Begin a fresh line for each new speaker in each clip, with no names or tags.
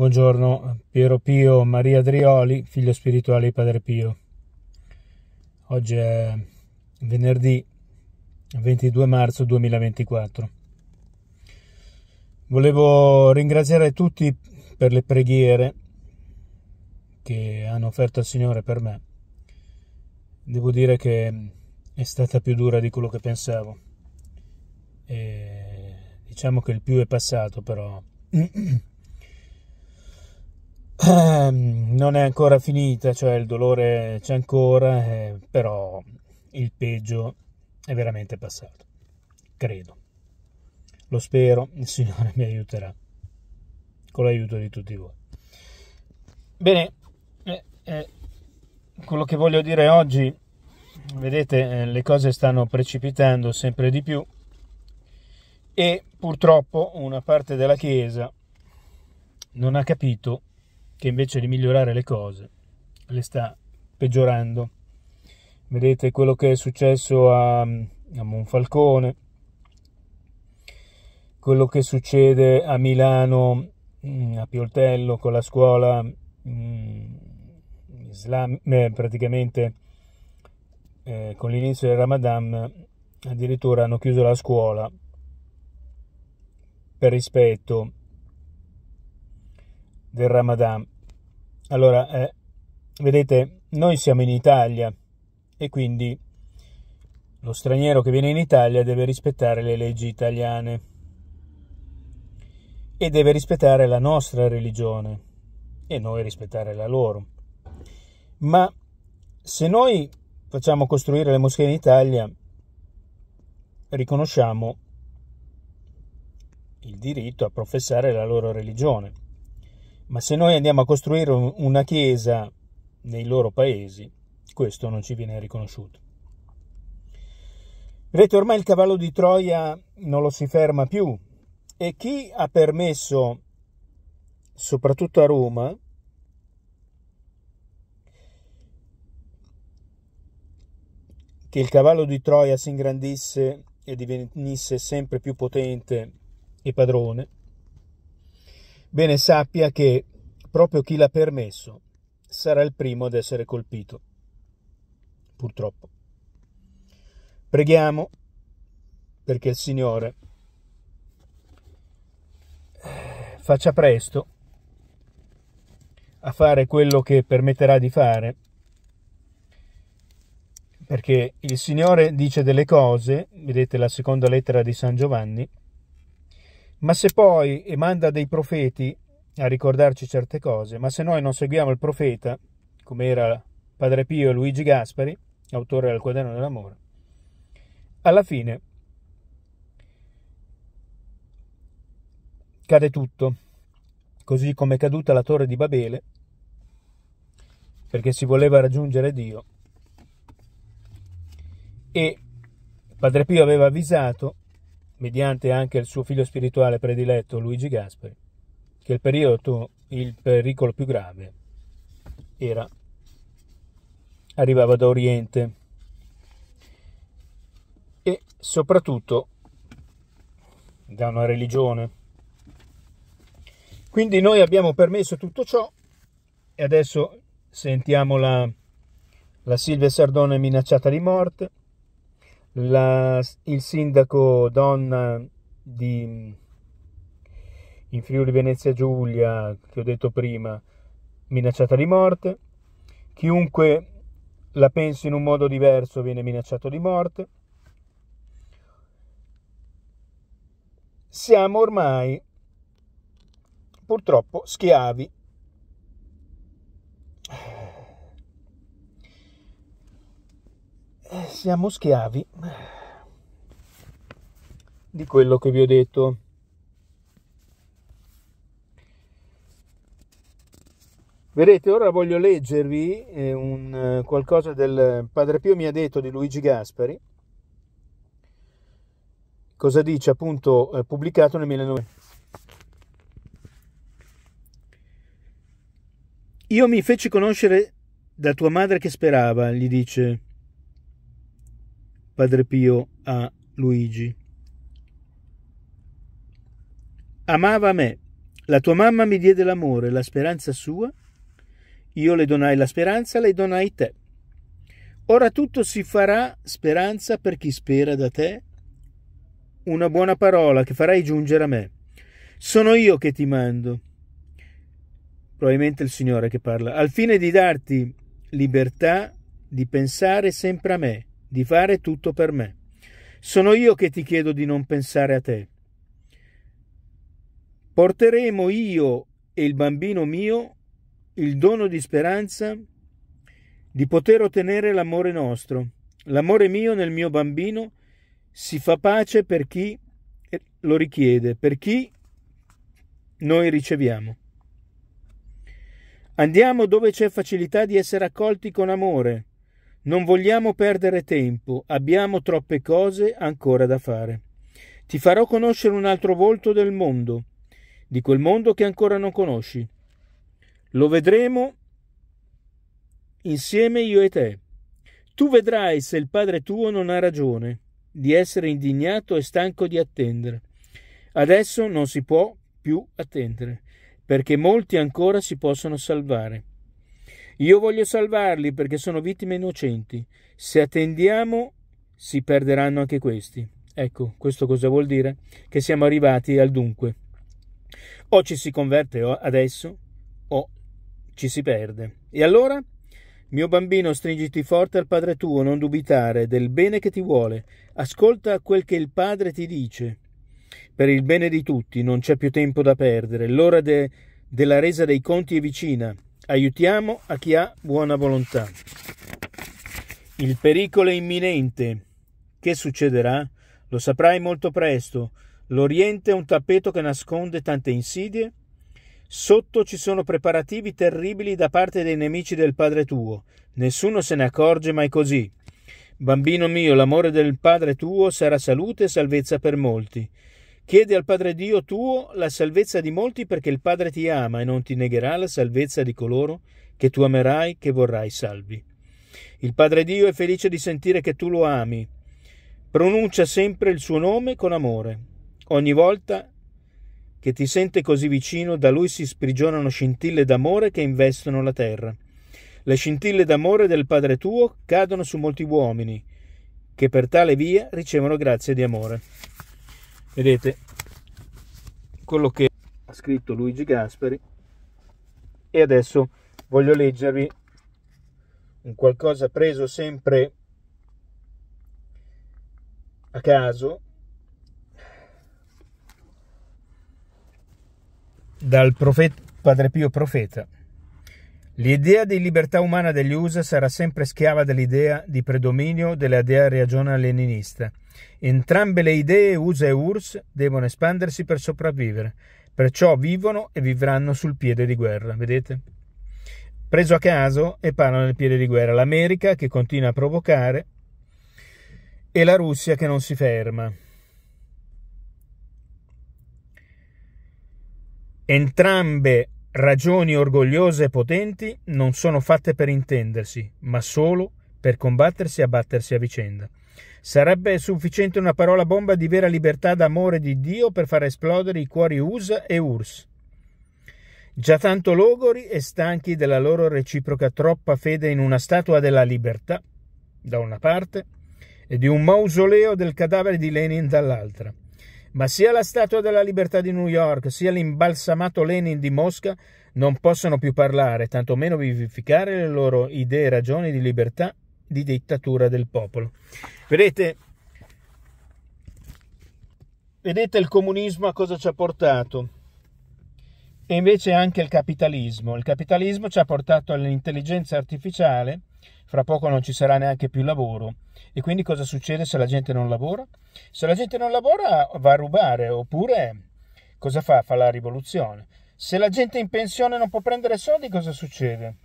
Buongiorno, Piero Pio, Maria Drioli, figlio spirituale di Padre Pio. Oggi è venerdì 22 marzo 2024. Volevo ringraziare tutti per le preghiere che hanno offerto al Signore per me. Devo dire che è stata più dura di quello che pensavo. E diciamo che il più è passato, però Ehm, non è ancora finita, cioè il dolore c'è ancora, eh, però il peggio è veramente passato, credo. Lo spero, il Signore mi aiuterà, con l'aiuto di tutti voi. Bene, eh, eh, quello che voglio dire oggi, vedete, eh, le cose stanno precipitando sempre di più e purtroppo una parte della Chiesa non ha capito che invece di migliorare le cose le sta peggiorando. Vedete quello che è successo a, a Monfalcone, quello che succede a Milano, mm, a Pioltello, con la scuola mh, mm, islam, eh, praticamente eh, con l'inizio del Ramadan addirittura hanno chiuso la scuola per rispetto del Ramadan allora, eh, vedete, noi siamo in Italia e quindi lo straniero che viene in Italia deve rispettare le leggi italiane e deve rispettare la nostra religione e noi rispettare la loro. Ma se noi facciamo costruire le moschee in Italia, riconosciamo il diritto a professare la loro religione ma se noi andiamo a costruire una chiesa nei loro paesi, questo non ci viene riconosciuto. Vedete, ormai il cavallo di Troia non lo si ferma più e chi ha permesso, soprattutto a Roma, che il cavallo di Troia si ingrandisse e divenisse sempre più potente e padrone, Bene, sappia che proprio chi l'ha permesso sarà il primo ad essere colpito, purtroppo. Preghiamo perché il Signore eh, faccia presto a fare quello che permetterà di fare, perché il Signore dice delle cose, vedete la seconda lettera di San Giovanni, ma se poi e manda dei profeti a ricordarci certe cose, ma se noi non seguiamo il profeta, come era Padre Pio e Luigi Gaspari, autore del Quaderno dell'Amore, alla fine cade tutto, così come è caduta la torre di Babele, perché si voleva raggiungere Dio. E Padre Pio aveva avvisato mediante anche il suo figlio spirituale prediletto Luigi Gasperi, che il, periodo, il pericolo più grave era, arrivava da Oriente e soprattutto da una religione. Quindi noi abbiamo permesso tutto ciò e adesso sentiamo la, la Silvia Sardone minacciata di morte, la, il sindaco donna di, in Friuli Venezia Giulia, che ho detto prima, minacciata di morte, chiunque la pensi in un modo diverso viene minacciato di morte. Siamo ormai purtroppo schiavi siamo schiavi di quello che vi ho detto. Vedete, ora voglio leggervi eh, un, eh, qualcosa del Padre Pio mi ha detto di Luigi Gasperi. cosa dice appunto eh, pubblicato nel 1900. Io mi feci conoscere da tua madre che sperava, gli dice Padre Pio a Luigi. Amava me, la tua mamma mi diede l'amore, la speranza sua, io le donai la speranza, le donai te. Ora tutto si farà speranza per chi spera da te una buona parola che farai giungere a me. Sono io che ti mando, probabilmente il Signore che parla, al fine di darti libertà di pensare sempre a me di fare tutto per me. Sono io che ti chiedo di non pensare a te. Porteremo io e il bambino mio il dono di speranza di poter ottenere l'amore nostro. L'amore mio nel mio bambino si fa pace per chi lo richiede, per chi noi riceviamo. Andiamo dove c'è facilità di essere accolti con amore, non vogliamo perdere tempo, abbiamo troppe cose ancora da fare. Ti farò conoscere un altro volto del mondo, di quel mondo che ancora non conosci. Lo vedremo insieme io e te. Tu vedrai se il padre tuo non ha ragione di essere indignato e stanco di attendere. Adesso non si può più attendere, perché molti ancora si possono salvare. Io voglio salvarli perché sono vittime innocenti. Se attendiamo, si perderanno anche questi. Ecco, questo cosa vuol dire? Che siamo arrivati al dunque. O ci si converte adesso, o ci si perde. E allora? Mio bambino, stringiti forte al Padre tuo, non dubitare del bene che ti vuole. Ascolta quel che il Padre ti dice. Per il bene di tutti non c'è più tempo da perdere. L'ora de- della resa dei conti è vicina. Aiutiamo a chi ha buona volontà. Il pericolo è imminente. Che succederà? Lo saprai molto presto. L'Oriente è un tappeto che nasconde tante insidie. Sotto ci sono preparativi terribili da parte dei nemici del Padre tuo. Nessuno se ne accorge mai così. Bambino mio, l'amore del Padre tuo sarà salute e salvezza per molti. Chiedi al Padre Dio tuo la salvezza di molti perché il Padre ti ama e non ti negherà la salvezza di coloro che tu amerai, che vorrai salvi. Il Padre Dio è felice di sentire che tu lo ami. Pronuncia sempre il suo nome con amore. Ogni volta che ti sente così vicino, da lui si sprigionano scintille d'amore che investono la terra. Le scintille d'amore del Padre tuo cadono su molti uomini, che per tale via ricevono grazie di amore vedete quello che ha scritto Luigi Gasperi e adesso voglio leggervi un qualcosa preso sempre a caso dal profeta, Padre Pio Profeta. L'idea di libertà umana degli USA sarà sempre schiava dell'idea di predominio della dea regionale leninista Entrambe le idee, USA e URSS, devono espandersi per sopravvivere, perciò vivono e vivranno sul piede di guerra, vedete? Preso a caso e parlano del piede di guerra l'America che continua a provocare e la Russia che non si ferma. Entrambe ragioni orgogliose e potenti non sono fatte per intendersi, ma solo per combattersi e abbattersi a vicenda. Sarebbe sufficiente una parola bomba di vera libertà d'amore di Dio per far esplodere i cuori USA e URSS. Già tanto logori e stanchi della loro reciproca troppa fede in una statua della libertà, da una parte, e di un mausoleo del cadavere di Lenin dall'altra. Ma sia la Statua della Libertà di New York, sia l'imbalsamato Lenin di Mosca non possono più parlare, tantomeno vivificare le loro idee e ragioni di libertà di dittatura del popolo. Vedete, vedete il comunismo a cosa ci ha portato? E invece anche il capitalismo. Il capitalismo ci ha portato all'intelligenza artificiale, fra poco non ci sarà neanche più lavoro. E quindi cosa succede se la gente non lavora? Se la gente non lavora va a rubare oppure cosa fa? Fa la rivoluzione. Se la gente in pensione non può prendere soldi cosa succede?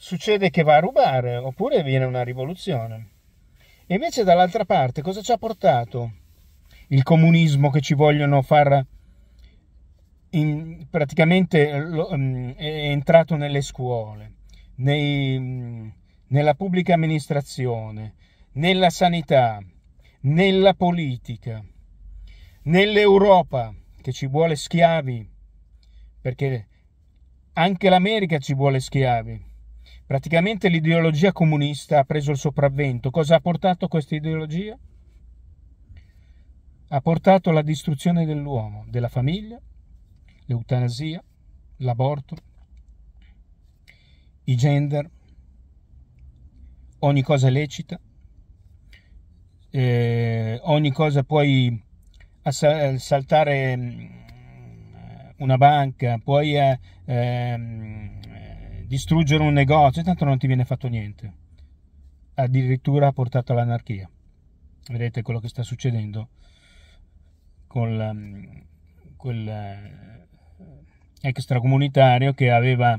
succede che va a rubare oppure viene una rivoluzione. E invece dall'altra parte cosa ci ha portato il comunismo che ci vogliono far in, praticamente lo, mm, è entrato nelle scuole, nei, mm, nella pubblica amministrazione, nella sanità, nella politica, nell'Europa che ci vuole schiavi, perché anche l'America ci vuole schiavi Praticamente l'ideologia comunista ha preso il sopravvento. Cosa ha portato questa ideologia? Ha portato alla distruzione dell'uomo, della famiglia, l'eutanasia, l'aborto, i gender, ogni cosa è lecita, eh, ogni cosa puoi saltare mm, una banca, puoi eh, ehm, distruggere un negozio, tanto non ti viene fatto niente. Addirittura ha portato all'anarchia. Vedete quello che sta succedendo con um, quel eh, extracomunitario che aveva,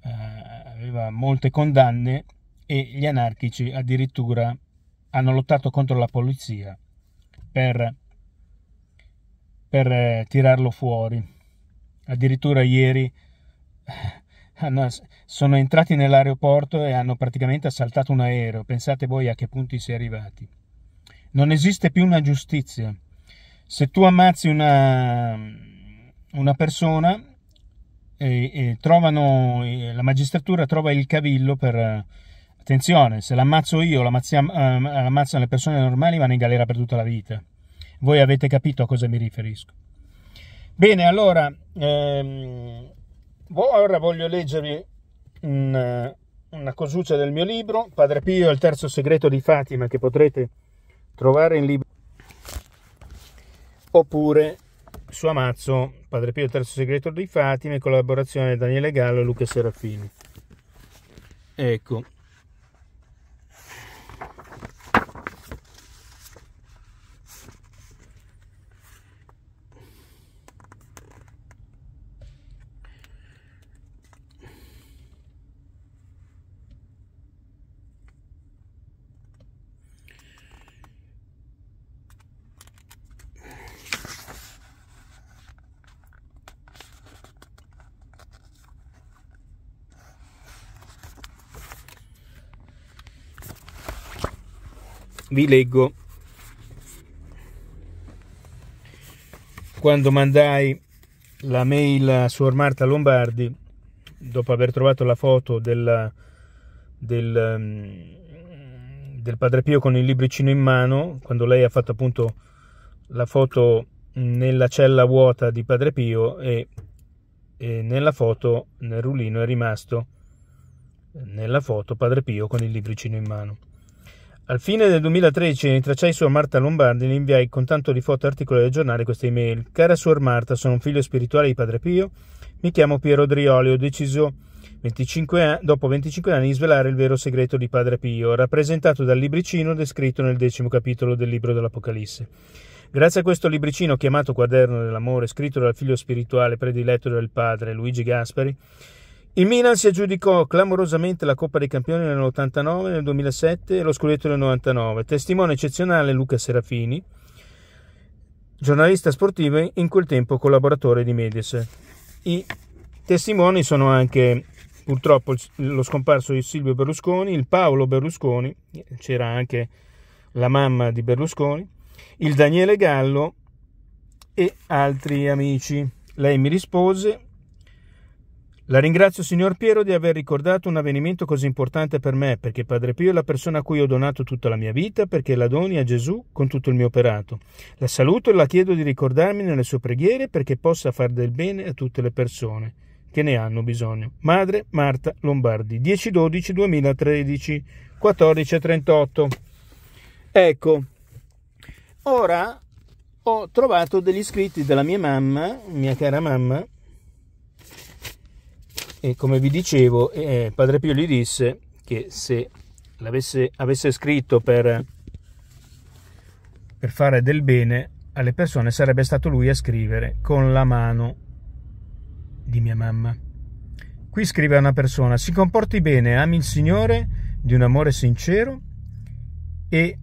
eh, aveva molte condanne e gli anarchici addirittura hanno lottato contro la polizia per, per eh, tirarlo fuori. Addirittura ieri eh, hanno, ah, sono entrati nell'aeroporto e hanno praticamente assaltato un aereo. Pensate voi a che punti si è arrivati. Non esiste più una giustizia. Se tu ammazzi una, una persona, e, e trovano, la magistratura trova il cavillo per... Attenzione, se l'ammazzo io, ehm, l'ammazzano le persone normali, vanno in galera per tutta la vita. Voi avete capito a cosa mi riferisco. Bene, allora, ehm, Boh, ora voglio leggervi un, eh, una cosuccia del mio libro, Padre Pio e il terzo segreto di Fatima, che potrete trovare in libro oppure su Amazzo, Padre Pio e il terzo segreto di Fatima, in collaborazione Daniele Gallo e Luca Serafini. Ecco, vi leggo quando mandai la mail a Suor Marta Lombardi dopo aver trovato la foto del, del, mm, del Padre Pio con il libricino in mano, quando lei ha fatto appunto la foto nella cella vuota di Padre Pio e, e nella foto, nel rullino, è rimasto nella foto Padre Pio con il libricino in mano. Al fine del 2013 ritracciai Suor Marta Lombardi e le inviai con tanto di foto e articoli del giornale queste email. Cara Suor Marta, sono un figlio spirituale di Padre Pio, mi chiamo Piero Drioli, ho deciso 25 anni, dopo 25 anni di svelare il vero segreto di Padre Pio, rappresentato dal libricino descritto nel decimo capitolo del libro dell'Apocalisse. Grazie a questo libricino chiamato Quaderno dell'amore, scritto dal figlio spirituale prediletto del padre Luigi Gasperi, il Milan si aggiudicò clamorosamente la Coppa dei Campioni nell'89, nel 2007 e lo scudetto nel 99. Testimone eccezionale Luca Serafini, giornalista sportivo e in quel tempo collaboratore di Mediaset. I testimoni sono anche purtroppo lo scomparso di Silvio Berlusconi, il Paolo Berlusconi, c'era anche la mamma di Berlusconi, il Daniele Gallo e altri amici. Lei mi rispose la ringrazio signor Piero di aver ricordato un avvenimento così importante per me, perché Padre Pio è la persona a cui ho donato tutta la mia vita, perché la doni a Gesù con tutto il mio operato. La saluto e la chiedo di ricordarmi nelle sue preghiere perché possa far del bene a tutte le persone che ne hanno bisogno. Madre Marta Lombardi, 10 12 2013 1438. Ecco, ora ho trovato degli scritti della mia mamma, mia cara mamma, e come vi dicevo eh, Padre Pio gli disse che se avesse scritto per, per fare del bene alle persone sarebbe stato lui a scrivere con la mano di mia mamma. Qui scrive una persona, si comporti bene, ami il Signore di un amore sincero e,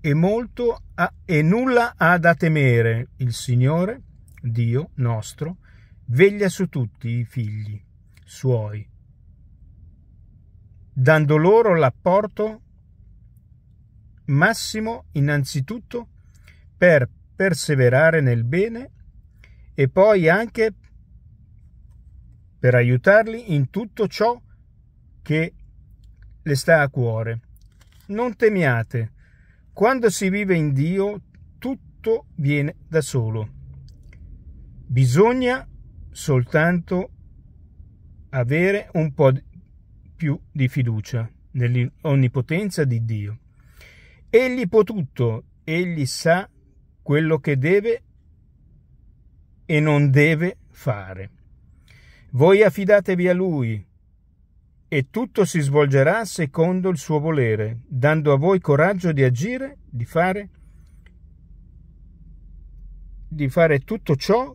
e molto a, e nulla ha da temere il Signore, Dio nostro, veglia su tutti i figli suoi, dando loro l'apporto massimo innanzitutto per perseverare nel bene e poi anche per aiutarli in tutto ciò che le sta a cuore. Non temiate, quando si vive in Dio tutto viene da solo. Bisogna soltanto avere un po' più di fiducia nell'onnipotenza di Dio. Egli può tutto, egli sa quello che deve e non deve fare. Voi affidatevi a lui e tutto si svolgerà secondo il suo volere, dando a voi coraggio di agire, di fare, di fare tutto ciò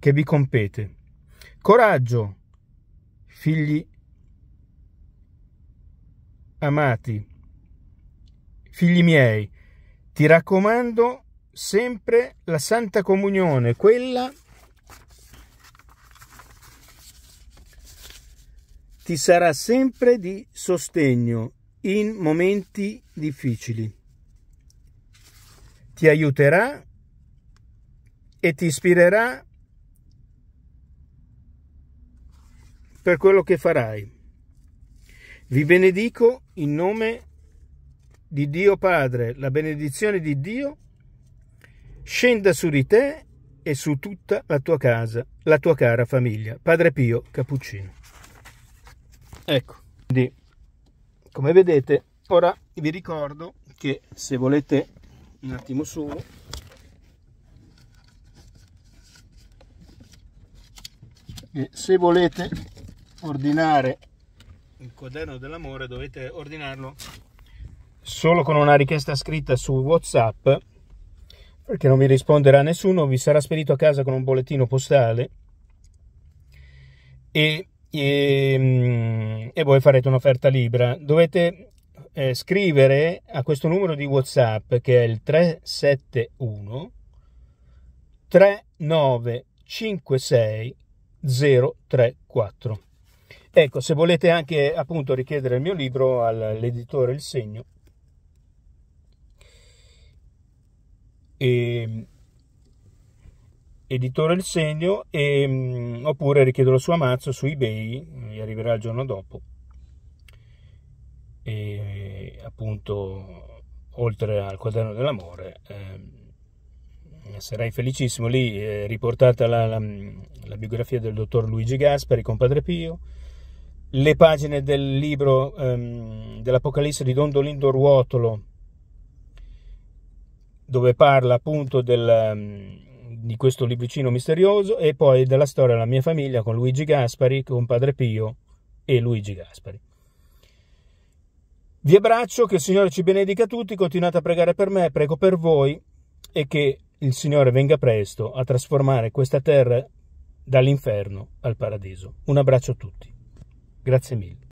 che vi compete. Coraggio, figli amati, figli miei, ti raccomando sempre la Santa Comunione, quella ti sarà sempre di sostegno in momenti difficili. Ti aiuterà e ti ispirerà per quello che farai. Vi benedico in nome di Dio Padre, la benedizione di Dio scenda su di te e su tutta la tua casa, la tua cara famiglia. Padre Pio Cappuccino. Ecco, quindi come vedete, ora vi ricordo che se volete un attimo solo se volete ordinare il quaderno dell'amore dovete ordinarlo solo con una richiesta scritta su whatsapp perché non vi risponderà nessuno vi sarà spedito a casa con un bollettino postale e, e, mm, e voi farete un'offerta libera dovete eh, scrivere a questo numero di whatsapp che è il 371 3956 034 Ecco, se volete anche appunto richiedere il mio libro all'editore Il Segno, e, ehm, editore Il Segno, e, ehm, oppure richiederlo su Amazon, su eBay, mi arriverà il giorno dopo. E appunto, oltre al quaderno dell'amore, eh, sarei felicissimo. Lì eh, riportata la, la, la biografia del dottor Luigi Gasperi con Padre Pio le pagine del libro ehm, dell'Apocalisse di Don Dolindo Ruotolo, dove parla appunto del, ehm, di questo libricino misterioso, e poi della storia della mia famiglia con Luigi Gaspari, con Padre Pio e Luigi Gaspari. Vi abbraccio, che il Signore ci benedica tutti, continuate a pregare per me, prego per voi e che il Signore venga presto a trasformare questa terra dall'inferno al paradiso. Un abbraccio a tutti. Grazie mille.